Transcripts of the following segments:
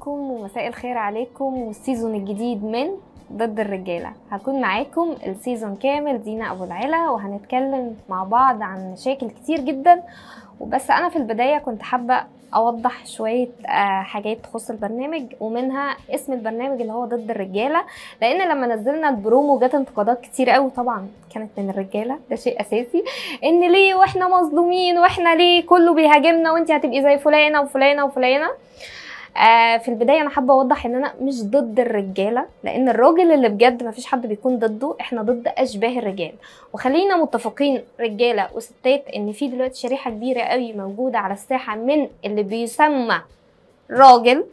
عليكم ومساء الخير عليكم والسيزون الجديد من ضد الرجالة هكون معاكم السيزون كامل دينا أبو العلا وهنتكلم مع بعض عن مشاكل كتير جدا وبس أنا في البداية كنت حابة أوضح شوية آه، حاجات تخص البرنامج ومنها اسم البرنامج اللي هو ضد الرجالة لأن لما نزلنا البرومو جت انتقادات كتير قوي طبعا كانت من الرجالة ده شيء أساسي إن ليه وإحنا مظلومين وإحنا ليه كله بيهاجمنا وإنت هتبقي زي فلانة وفلانة وفلانة آه في البدايه انا حابه اوضح ان انا مش ضد الرجاله لان الراجل اللي بجد مفيش حد بيكون ضده احنا ضد اشباه الرجال وخلينا متفقين رجاله وستات ان في دلوقتي شريحه كبيره قوي موجوده على الساحه من اللي بيسمى راجل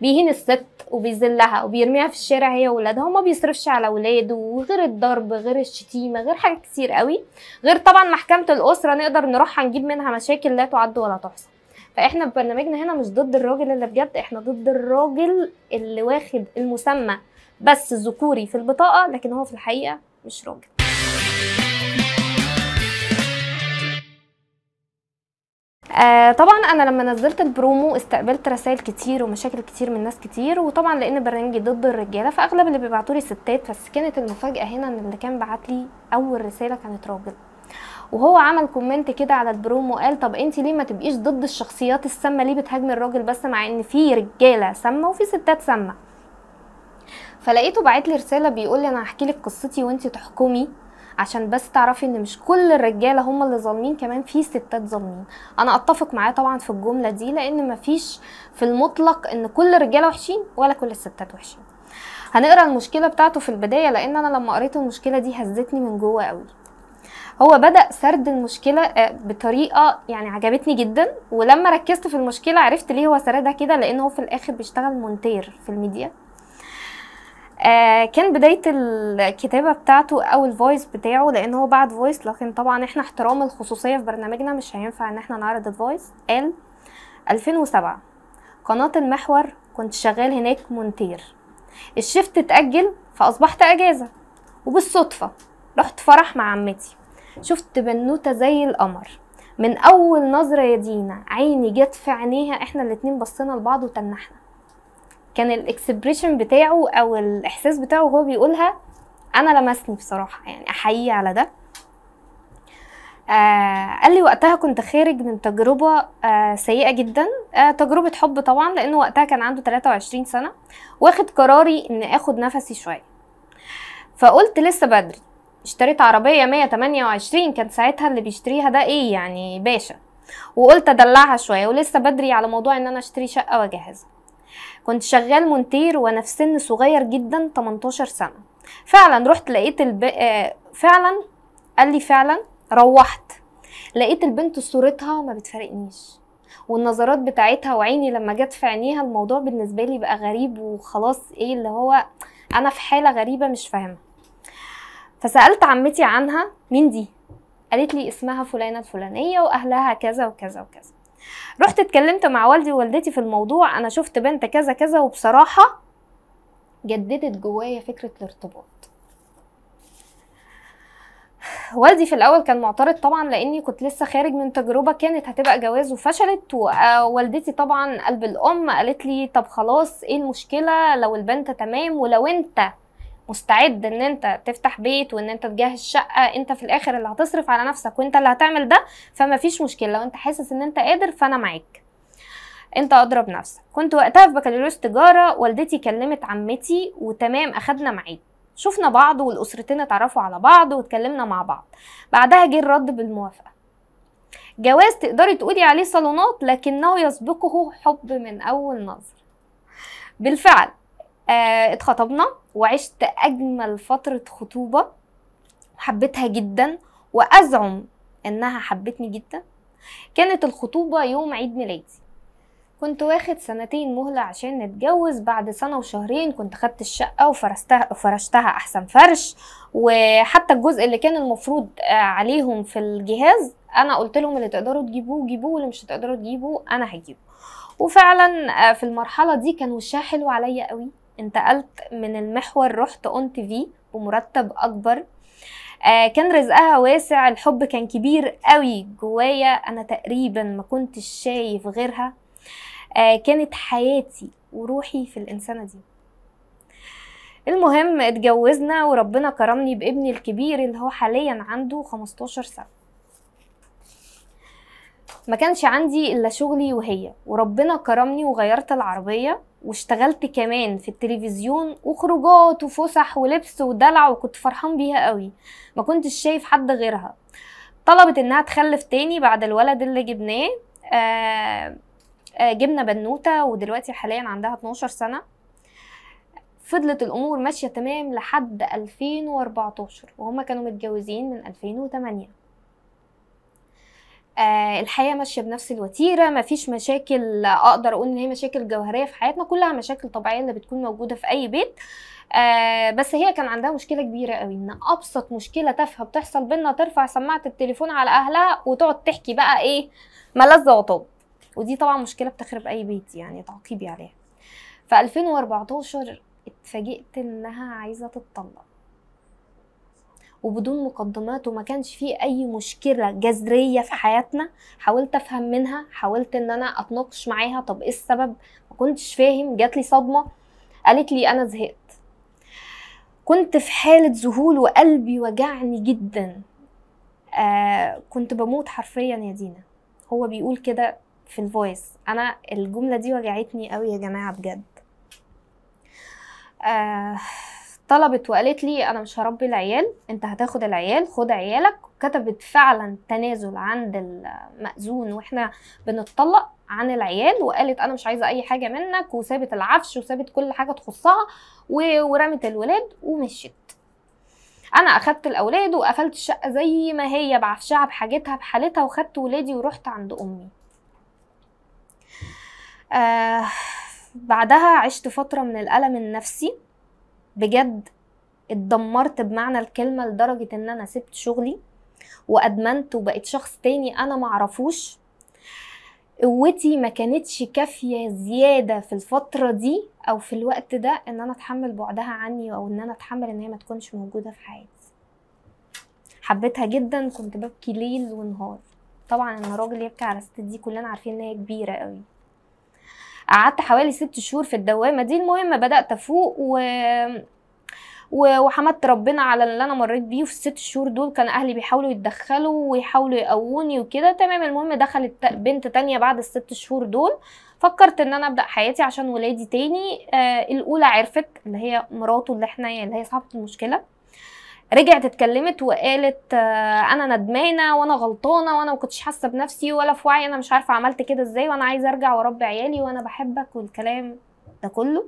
بيهين الست وبيذلها وبيرميها في الشارع هي وولادها وما بيصرفش على ولاده وغير الضرب غير الشتيمه غير حاجات كتير قوي غير طبعا محكمه الاسره نقدر نروح نجيب منها مشاكل لا تعد ولا تحصى فاحنا برنامجنا هنا مش ضد الراجل اللي بجد احنا ضد الراجل اللي واخد المسمى بس ذكوري في البطاقه لكن هو في الحقيقه مش راجل آه طبعا انا لما نزلت البرومو استقبلت رسائل كتير ومشاكل كتير من ناس كتير وطبعا لان برنامجي ضد الرجاله فاغلب اللي بيبعتولي ستات بس كانت المفاجاه هنا ان اللي كان بعتلي اول رساله كانت راجل وهو عمل كومنت كده على البرومو قال طب انت ليه ما تبقيش ضد الشخصيات السامه ليه بتهاجمي الراجل بس مع ان في رجاله سامه وفي ستات سامه فلقيته بعت لي رساله بيقول لي انا هحكي لك قصتي وانت تحكمي عشان بس تعرفي ان مش كل الرجاله هم اللي ظالمين كمان في ستات ظالمين انا اتفق معاه طبعا في الجمله دي لان مفيش في المطلق ان كل الرجاله وحشين ولا كل الستات وحشين هنقرا المشكله بتاعته في البدايه لان انا لما قريت المشكله دي هزتني من جوه قوي هو بدا سرد المشكله آه، بطريقه يعني عجبتني جدا ولما ركزت في المشكله عرفت ليه هو سردها كده لان هو في الاخر بيشتغل مونتير في الميديا آه كان بداية الكتابة بتاعته أو الفويس بتاعه لأن هو بعد فويس لكن طبعا احنا احترام الخصوصية في برنامجنا مش هينفع ان احنا نعرض الفويس قال 2007 قناة المحور كنت شغال هناك مونتير الشفت اتأجل فأصبحت أجازة وبالصدفة رحت فرح مع عمتي شفت بنوته زي القمر من اول نظره يا دينا عيني جت في عينيها احنا الاتنين بصينا لبعض وتنحنا كان الاكسبريشن بتاعه او الاحساس بتاعه وهو بيقولها انا لمسني بصراحه يعني احييه على ده آه قال لي وقتها كنت خارج من تجربة آه سيئة جدا آه تجربة حب طبعا لأنه وقتها كان عنده 23 سنة واخد قراري إن آخد نفسي شوية فقلت لسه بدري اشتريت عربية 128 كان ساعتها اللي بيشتريها ده ايه يعني باشا وقلت ادلعها شوية ولسه بدري على موضوع ان انا اشتري شقة واجهزها كنت شغال مونتير وانا في سن صغير جدا 18 سنة فعلا رحت لقيت الب... آه، فعلا قال لي فعلا روحت لقيت البنت صورتها ما بتفارقنيش والنظرات بتاعتها وعيني لما جت في عينيها الموضوع بالنسبه لي بقى غريب وخلاص ايه اللي هو انا في حاله غريبه مش فاهمها فسالت عمتي عنها مين دي قالت لي اسمها فلانه الفلانيه واهلها كذا وكذا وكذا رحت اتكلمت مع والدي ووالدتي في الموضوع انا شفت بنت كذا كذا وبصراحه جددت جوايا فكره الارتباط والدي في الاول كان معترض طبعا لاني كنت لسه خارج من تجربه كانت هتبقى جواز وفشلت ووالدتي آه، طبعا قلب الام قالت لي طب خلاص ايه المشكله لو البنت تمام ولو انت مستعد ان انت تفتح بيت وان انت تجهز شقه انت في الاخر اللي هتصرف على نفسك وانت اللي هتعمل ده فما فيش مشكله لو انت حاسس ان انت قادر فانا معاك انت اضرب نفسك كنت وقتها في بكالوريوس تجاره والدتي كلمت عمتي وتمام اخدنا معاك شفنا بعض والاسرتين اتعرفوا على بعض واتكلمنا مع بعض بعدها جه الرد بالموافقه جواز تقدري تقولي عليه صالونات لكنه يسبقه حب من اول نظر بالفعل اه اتخطبنا وعشت أجمل فترة خطوبة وحبيتها جدا وأزعم إنها حبتني جدا كانت الخطوبة يوم عيد ميلادي كنت واخد سنتين مهلة عشان نتجوز بعد سنة وشهرين كنت خدت الشقة وفرشتها, وفرشتها أحسن فرش وحتى الجزء اللي كان المفروض عليهم في الجهاز أنا قلت لهم اللي تقدروا تجيبوه جيبوه واللي مش هتقدروا تجيبوه أنا هجيبه وفعلا آه، في المرحلة دي كان وشها حلو عليا قوي انتقلت من المحور رحت اون تي في بمرتب اكبر آه كان رزقها واسع الحب كان كبير قوي جوايا انا تقريبا ما كنتش شايف غيرها آه كانت حياتي وروحي في الانسانه دي المهم اتجوزنا وربنا كرمني بابني الكبير اللي هو حاليا عنده 15 سنه ما كانش عندي الا شغلي وهي وربنا كرمني وغيرت العربيه واشتغلت كمان في التلفزيون وخروجات وفسح ولبس ودلع وكنت فرحان بيها قوي ما كنتش شايف حد غيرها طلبت انها تخلف تاني بعد الولد اللي جبناه آه, آه، جبنا بنوته ودلوقتي حاليا عندها 12 سنه فضلت الامور ماشيه تمام لحد 2014 وهما كانوا متجوزين من 2008 آه، الحياه ماشيه بنفس الوتيره مفيش مشاكل اقدر اقول ان هي مشاكل جوهريه في حياتنا كلها مشاكل طبيعيه اللي بتكون موجوده في اي بيت آه بس هي كان عندها مشكله كبيره قوي ان ابسط مشكله تافهه بتحصل بينا ترفع سماعه التليفون على اهلها وتقعد تحكي بقى ايه ملذ وطاب ودي طبعا مشكله بتخرب اي بيت يعني تعقيبي عليها ف 2014 اتفاجئت انها عايزه تتطلق وبدون مقدمات وما كانش فيه اي مشكله جذريه في حياتنا حاولت افهم منها حاولت ان انا اتناقش معاها طب ايه السبب ما كنتش فاهم جات لي صدمه قالت لي انا زهقت كنت في حاله ذهول وقلبي وجعني جدا آه كنت بموت حرفيا يا دينا هو بيقول كده في الفويس انا الجمله دي وجعتني قوي يا جماعه بجد آه طلبت وقالت لي انا مش هربي العيال انت هتاخد العيال خد عيالك كتبت فعلا تنازل عند المأذون واحنا بنتطلق عن العيال وقالت انا مش عايزه اي حاجه منك وسابت العفش وسابت كل حاجه تخصها ورمت الولاد ومشيت انا اخدت الاولاد وقفلت الشقه زي ما هي بعفشها بحاجتها بحالتها وخدت ولادي ورحت عند امي آه بعدها عشت فتره من الالم النفسي بجد اتدمرت بمعنى الكلمه لدرجه ان انا سبت شغلي وادمنت وبقيت شخص تاني انا معرفوش قوتي ما كانتش كافيه زياده في الفتره دي او في الوقت ده ان انا اتحمل بعدها عني او ان انا اتحمل ان هي ما تكونش موجوده في حياتي حبيتها جدا كنت ببكي ليل ونهار طبعا ان راجل يبكي على الست دي كلنا عارفين ان هي كبيره قوي قعدت حوالي ست شهور في الدوامه دي المهم بدات افوق و وحمدت ربنا على اللي انا مريت بيه في الست شهور دول كان اهلي بيحاولوا يتدخلوا ويحاولوا يقووني وكده تمام المهم دخلت بنت تانية بعد الست شهور دول فكرت ان انا ابدا حياتي عشان ولادي تاني آه الاولى عرفت اللي هي مراته اللي احنا يعني اللي هي صاحبه المشكله رجعت اتكلمت وقالت آه، انا ندمانه وانا غلطانه وانا ما كنتش حاسه بنفسي ولا في وعي انا مش عارفه عملت كده ازاي وانا عايزه ارجع واربي عيالي وانا بحبك والكلام ده كله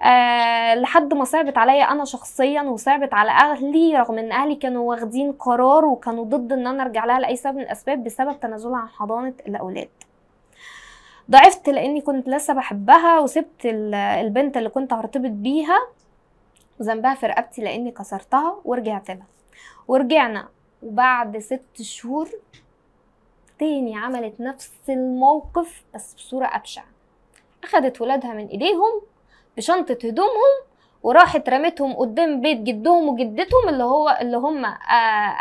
أه لحد ما صعبت عليا انا شخصيا وصعبت على اهلي رغم ان اهلي كانوا واخدين قرار وكانوا ضد ان انا ارجع لها لاي سبب من الاسباب بسبب تنازلها عن حضانه الاولاد ضعفت لاني كنت لسه بحبها وسبت البنت اللي كنت هرتبط بيها وذنبها في رقبتي لاني كسرتها ورجعت لها ورجعنا وبعد ست شهور تاني عملت نفس الموقف بس بصورة أبشع أخدت ولادها من إيديهم بشنطة هدومهم وراحت رمتهم قدام بيت جدهم وجدتهم اللي هو اللي هم آه،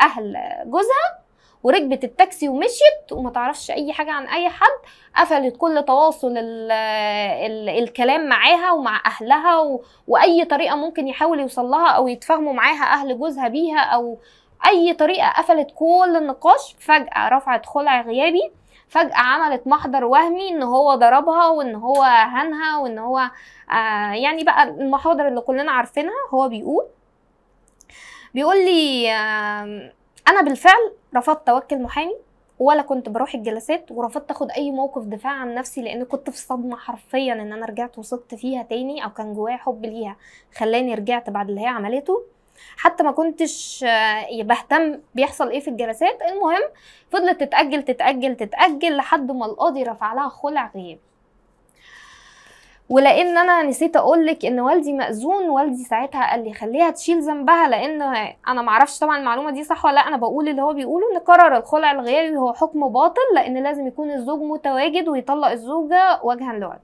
أهل جوزها وركبت التاكسي ومشيت وما تعرفش اي حاجه عن اي حد قفلت كل تواصل ال الـ الكلام معاها ومع اهلها و... واي طريقه ممكن يحاول يوصل لها او يتفاهموا معاها اهل جوزها بيها او اي طريقه قفلت كل النقاش فجاه رفعت خلع غيابي فجأة عملت محضر وهمي ان هو ضربها وان هو هانها وان هو آه يعني بقى المحاضر اللي كلنا عارفينها هو بيقول بيقول لي آه انا بالفعل رفضت اوكل محامي ولا كنت بروح الجلسات ورفضت اخد اي موقف دفاع عن نفسي لان كنت في صدمه حرفيا ان انا رجعت وثقت فيها تاني او كان جوايا حب ليها خلاني رجعت بعد اللي هي عملته حتى ما كنتش آه، بهتم بيحصل ايه في الجلسات المهم فضلت تتاجل تتاجل تتاجل لحد ما القاضي رفع لها خلع غيابي ولان انا نسيت اقول لك ان والدي مأذون والدي ساعتها قال لي خليها تشيل ذنبها لان انا ما اعرفش طبعا المعلومه دي صح ولا لا انا بقول اللي هو بيقوله ان قرار الخلع الغيابي هو حكم باطل لان لازم يكون الزوج متواجد ويطلق الزوجه وجها لوجه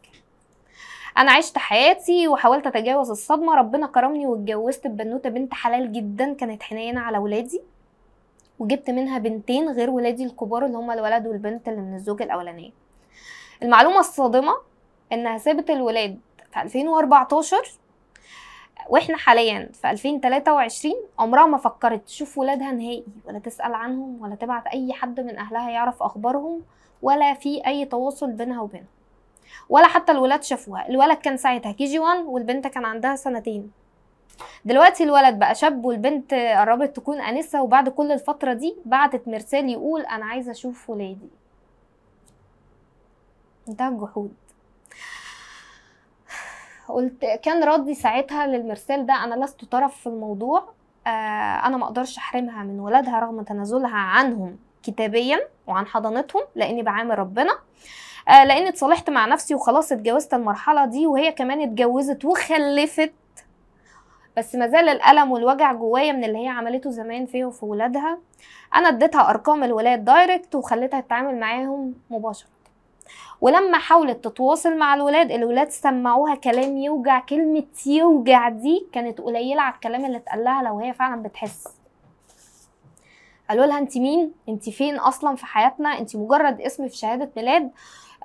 انا عشت حياتي وحاولت اتجاوز الصدمه ربنا كرمني واتجوزت ببنوته بنت حلال جدا كانت حنينه على ولادي وجبت منها بنتين غير ولادي الكبار اللي هما الولد والبنت اللي من الزوج الاولانيه المعلومه الصادمه ان نسبه الولاد في 2014 واحنا حاليا في 2023 عمرها ما فكرت تشوف ولادها نهائي ولا تسال عنهم ولا تبعت اي حد من اهلها يعرف اخبارهم ولا في اي تواصل بينها وبينهم ولا حتى الولاد شافوها الولد كان ساعتها كي جي 1 والبنت كان عندها سنتين دلوقتي الولد بقى شاب والبنت قربت تكون انسه وبعد كل الفتره دي بعتت مرسال يقول انا عايزه اشوف ولادي انتهى الجحود قلت كان ردي ساعتها للمرسال ده انا لست طرف في الموضوع آه انا ما اقدرش احرمها من ولادها رغم تنازلها عنهم كتابيا وعن حضانتهم لاني بعامل ربنا آه لاني اتصالحت مع نفسي وخلاص اتجوزت المرحله دي وهي كمان اتجوزت وخلفت بس ما زال الالم والوجع جوايا من اللي هي عملته زمان فيه وفي ولادها انا اديتها ارقام الولاد دايركت وخليتها تتعامل معاهم مباشره ولما حاولت تتواصل مع الولاد الولاد سمعوها كلام يوجع كلمة يوجع دي كانت قليلة على الكلام اللي اتقالها لو هي فعلا بتحس قالوا لها انت مين انت فين اصلا في حياتنا انت مجرد اسم في شهادة ميلاد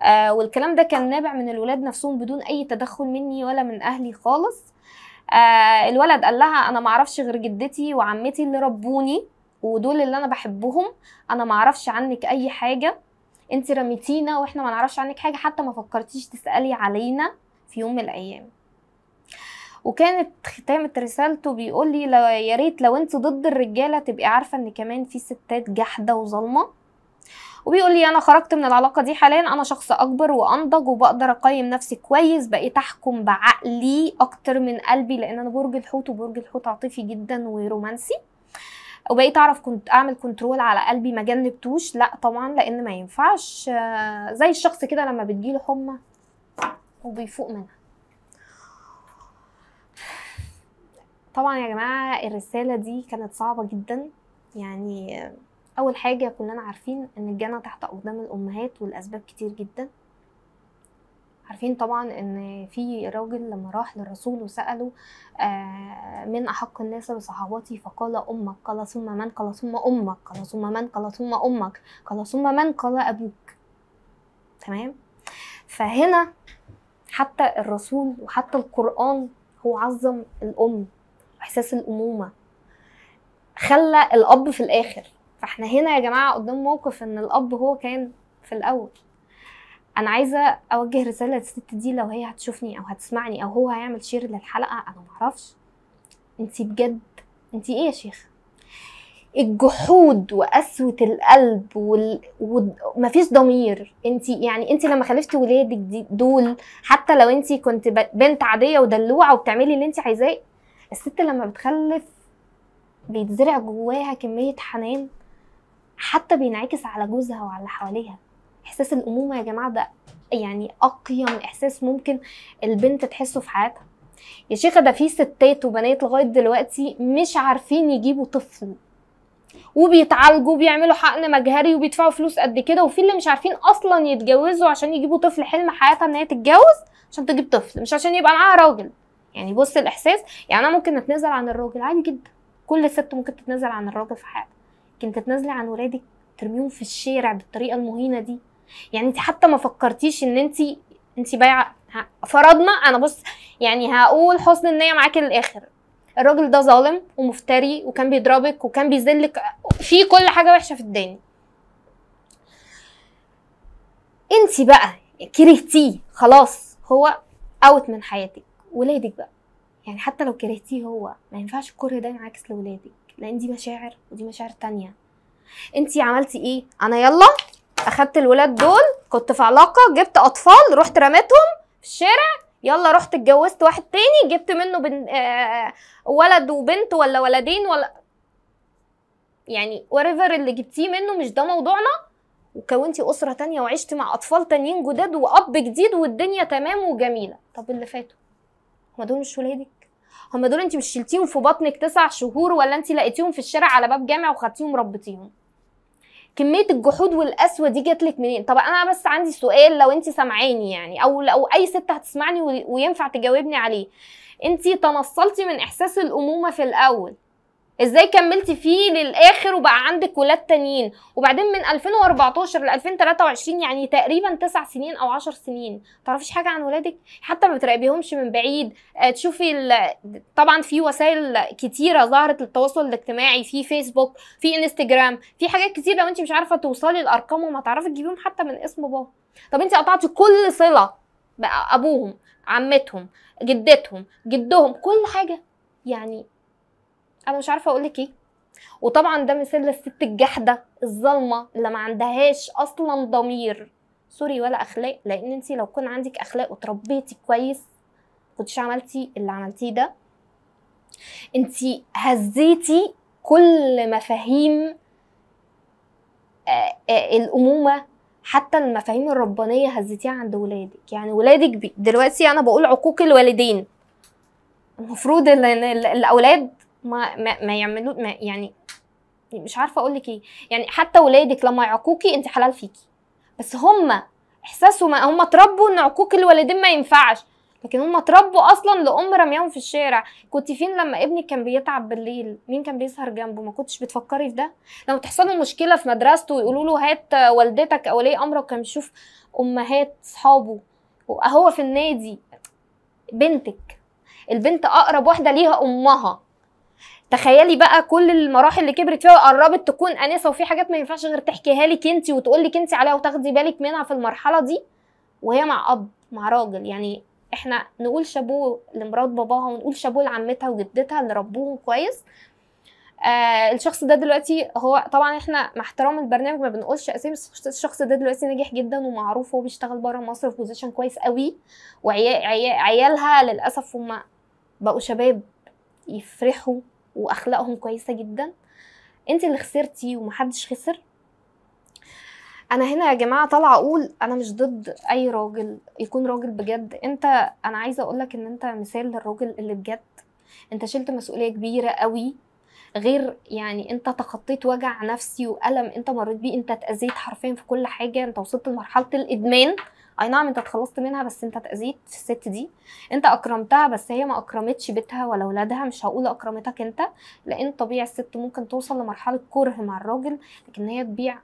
آه والكلام ده كان نابع من الولاد نفسهم بدون اي تدخل مني ولا من اهلي خالص آه الولد قال لها انا معرفش غير جدتي وعمتي اللي ربوني ودول اللي انا بحبهم انا معرفش عنك اي حاجه انت رميتينا واحنا ما نعرفش عنك حاجه حتى ما فكرتيش تسالي علينا في يوم من الايام وكانت ختامة رسالته بيقول لي لو يا ريت لو انت ضد الرجالة تبقي عارفة ان كمان في ستات جحدة وظالمة وبيقول لي انا خرجت من العلاقة دي حاليا انا شخص اكبر وانضج وبقدر اقيم نفسي كويس بقيت احكم بعقلي اكتر من قلبي لان انا برج الحوت وبرج الحوت عاطفي جدا ورومانسي وبقيت اعرف كنت اعمل كنترول على قلبي ما جنبتوش لا طبعا لان ما ينفعش آه، زي الشخص كده لما بتجيله حمى وبيفوق منها طبعا يا جماعه الرساله دي كانت صعبه جدا يعني اول حاجه كلنا عارفين ان الجنه تحت اقدام الامهات والاسباب كتير جدا عارفين طبعا ان في راجل لما راح للرسول وساله آه، من احق الناس بصحابتي فقال امك قال ثم من قال ثم امك قال ثم من قال ثم امك قال ثم من قال ابوك تمام فهنا حتى الرسول وحتى القران هو عظم الام احساس الامومه خلى الاب في الاخر فاحنا هنا يا جماعه قدام موقف ان الاب هو كان في الاول انا عايزه اوجه رساله للست دي لو هي هتشوفني او هتسمعني او هو هيعمل شير للحلقه انا معرفش انتي بجد انتي ايه يا شيخه الجحود وقسوة القلب وال... ومفيش ضمير انت يعني انت لما خلفتي ولادك دول حتى لو انت كنت بنت عادية ودلوعة وبتعملي اللي انت عايزاه الست لما بتخلف بيتزرع جواها كمية حنان حتى بينعكس على جوزها وعلى حواليها احساس الامومه يا جماعه ده يعني اقيم احساس ممكن البنت تحسه في حياتها يا شيخه ده في ستات وبنات لغايه دلوقتي مش عارفين يجيبوا طفل وبيتعالجوا وبيعملوا حقن مجهري وبيدفعوا فلوس قد كده وفي اللي مش عارفين اصلا يتجوزوا عشان يجيبوا طفل حلم حياتها ان هي تتجوز عشان تجيب طفل مش عشان يبقى معاها راجل يعني بص الاحساس يعني انا ممكن اتنازل عن الراجل عادي جدا كل ست ممكن تتنازل عن الراجل في حياتها لكن تتنازلي عن ولادك ترميهم في الشارع بالطريقه المهينه دي يعني انت حتى ما فكرتيش ان انت انت بايعه فرضنا انا بص يعني هقول حسن النيه معاكي للاخر الراجل ده ظالم ومفتري وكان بيضربك وكان بيذلك في كل حاجه وحشه في الدنيا انت بقى كرهتيه خلاص هو اوت من حياتك ولادك بقى يعني حتى لو كرهتيه هو ما ينفعش الكره ده ينعكس لولادك لان دي مشاعر ودي مشاعر تانية انت عملتي ايه انا يلا اخدت الولاد دول كنت في علاقه جبت اطفال رحت رميتهم في الشارع يلا رحت اتجوزت واحد تاني جبت منه بن... آه ولد وبنت ولا ولدين ولا يعني وريفر اللي جبتيه منه مش ده موضوعنا وكونتي اسره تانية وعشتي مع اطفال تانيين جداد واب جديد والدنيا تمام وجميله طب اللي فاتوا هما دول مش ولادك هما دول انت مش شلتيهم في بطنك تسع شهور ولا انت لقيتيهم في الشارع على باب جامع وخدتيهم ربطيهم كميه الجحود والقسوه دي جات لك منين طب انا بس عندي سؤال لو انت سامعاني يعني او لو اي ست هتسمعني وينفع تجاوبني عليه انت تنصلتي من احساس الامومه في الاول ازاي كملتي فيه للاخر وبقى عندك ولاد تانيين وبعدين من 2014 ل 2023 يعني تقريبا 9 سنين او 10 سنين تعرفيش حاجه عن ولادك حتى ما بتراقبيهمش من بعيد آه، تشوفي ال... طبعا في وسائل كتيره ظهرت للتواصل الاجتماعي في فيسبوك في انستجرام في حاجات كتير لو انت مش عارفه توصلي الارقام وما تعرفي تجيبيهم حتى من اسم بابا طب انت قطعتي كل صله بقى ابوهم عمتهم جدتهم جدهم كل حاجه يعني انا مش عارفه اقول لك ايه وطبعا ده مثال للست الجحده الظالمه اللي ما عندهاش اصلا ضمير سوري ولا اخلاق لان انت لو كان عندك اخلاق وتربيتي كويس كنتش عملتي اللي عملتيه ده انت هزيتي كل مفاهيم آه، آه، الامومه حتى المفاهيم الربانيه هزيتيها عند ولادك يعني ولادك دلوقتي انا بقول عقوق الوالدين المفروض الاولاد ما ما, ما يعملوا ما يعني مش عارفه اقول لك ايه يعني حتى ولادك لما يعقوكي انت حلال فيكي بس هم احساسهم هم اتربوا ان عقوق الوالدين ما ينفعش لكن هم اتربوا اصلا لام رميهم في الشارع كنت فين لما ابنك كان بيتعب بالليل مين كان بيسهر جنبه ما كنتش بتفكري في ده لما تحصل له مشكله في مدرسته ويقولوا له هات والدتك او ولي امره كان بيشوف امهات صحابه وهو في النادي بنتك البنت اقرب واحده ليها امها تخيلي بقى كل المراحل اللي كبرت فيها وقربت تكون انسه وفي حاجات ما ينفعش غير تحكيها لك انت وتقول لك انت عليها وتاخدي بالك منها في المرحله دي وهي مع اب مع راجل يعني احنا نقول شابوه لمرات باباها ونقول شابوه لعمتها وجدتها اللي ربوهم كويس آه الشخص ده دلوقتي هو طبعا احنا مع احترام البرنامج ما بنقولش اسامي الشخص ده دلوقتي ناجح جدا ومعروف وهو بيشتغل بره مصر في بوزيشن كويس قوي وعيالها للاسف هم بقوا شباب يفرحوا واخلاقهم كويسه جدا انت اللي خسرتي ومحدش خسر انا هنا يا جماعه طالعه اقول انا مش ضد اي راجل يكون راجل بجد انت انا عايزه اقولك ان انت مثال للراجل اللي بجد انت شلت مسؤوليه كبيره قوي غير يعني انت تخطيت وجع نفسي والم انت مريت بيه انت اتاذيت حرفيا في كل حاجه انت وصلت لمرحله الادمان اي نعم انت اتخلصت منها بس انت اتاذيت الست دي انت اكرمتها بس هي ما اكرمتش بيتها ولا اولادها مش هقول اكرمتك انت لان طبيعي الست ممكن توصل لمرحله كره مع الراجل لكن هي تبيع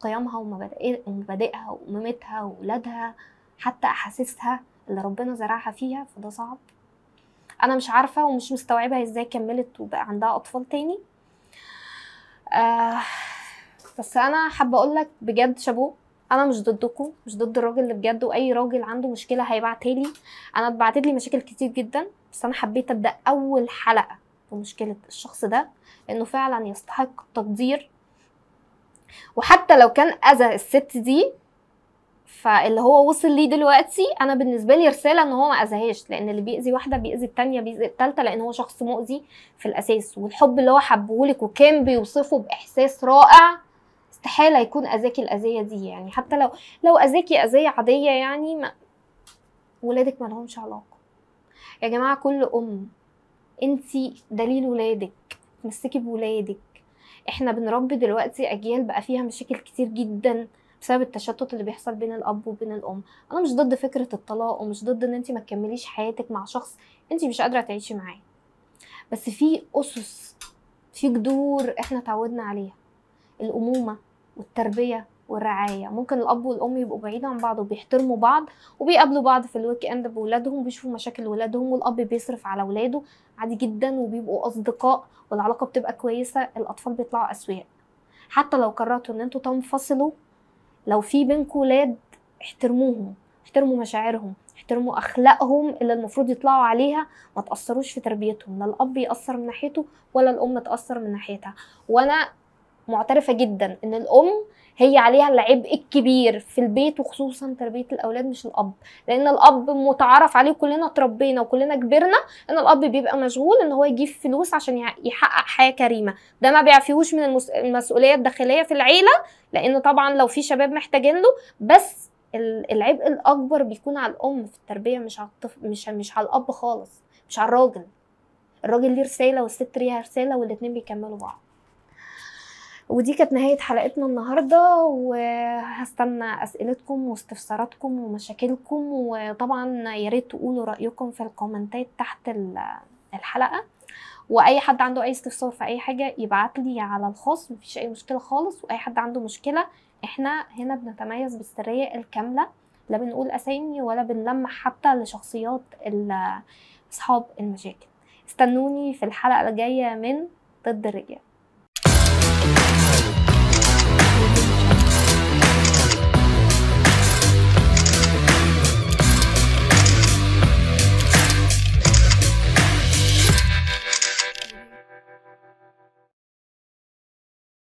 قيمها ومبادئها وقيمتها واولادها حتى احاسيسها اللي ربنا زرعها فيها فده صعب انا مش عارفه ومش مستوعبه ازاي كملت وبقى عندها اطفال تاني آه بس انا حابه اقول لك بجد شابوه انا مش ضدكم مش ضد الراجل اللي بجد واي راجل عنده مشكله هيبعتها لي انا اتبعتت لي مشاكل كتير جدا بس انا حبيت ابدا اول حلقه بمشكله الشخص ده انه فعلا يستحق التقدير وحتى لو كان اذى الست دي فاللي هو وصل ليه دلوقتي انا بالنسبه لي رساله ان هو ما اذاهاش لان اللي بيأذي واحده بيأذي التانية بيأذي التالتة لان هو شخص مؤذي في الاساس والحب اللي هو حبهولك وكان بيوصفه باحساس رائع استحاله يكون اذاكي الاذيه دي يعني حتى لو لو اذاكي اذيه عاديه يعني ما ولادك ما لهمش علاقه يا جماعه كل ام انتي دليل ولادك تمسكي بولادك احنا بنربي دلوقتي اجيال بقى فيها مشاكل كتير جدا بسبب التشتت اللي بيحصل بين الاب وبين الام انا مش ضد فكره الطلاق ومش ضد ان انت ما تكمليش حياتك مع شخص انت مش قادره تعيشي معاه بس في اسس في جذور احنا اتعودنا عليها الامومه والتربيه والرعايه ممكن الاب والام يبقوا بعيد عن بعض وبيحترموا بعض وبيقابلوا بعض في الويك اند بولادهم بيشوفوا مشاكل ولادهم والاب بيصرف على ولاده عادي جدا وبيبقوا اصدقاء والعلاقه بتبقى كويسه الاطفال بيطلعوا اسوياء حتى لو قررتوا ان انتوا تنفصلوا لو في بينكم ولاد احترموهم احترموا مشاعرهم احترموا اخلاقهم اللي المفروض يطلعوا عليها ما تاثروش في تربيتهم لا الاب ياثر من ناحيته ولا الام تاثر من ناحيتها وانا معترفه جدا ان الام هي عليها العبء الكبير في البيت وخصوصا تربيه الاولاد مش الاب لان الاب متعارف عليه كلنا اتربينا وكلنا كبرنا ان الاب بيبقى مشغول ان هو يجيب فلوس عشان يحقق حياه كريمه ده ما بيعفيهوش من المس... المسؤوليه الداخليه في العيله لان طبعا لو في شباب محتاجين له بس العبء الاكبر بيكون على الام في التربيه مش على الطفل مش مش على الاب خالص مش على الراجل الراجل ليه رساله والست ليها رساله والاتنين بيكملوا بعض ودي كانت نهاية حلقتنا النهاردة وهستنى أسئلتكم واستفساراتكم ومشاكلكم وطبعا ياريت تقولوا رأيكم في الكومنتات تحت الحلقة واي حد عنده اي استفسار في اي حاجه يبعت لي على الخاص مفيش اي مشكله خالص واي حد عنده مشكله احنا هنا بنتميز بالسريه الكامله لا بنقول اسامي ولا بنلمح حتى لشخصيات اصحاب المشاكل استنوني في الحلقه الجايه من ضد الرجال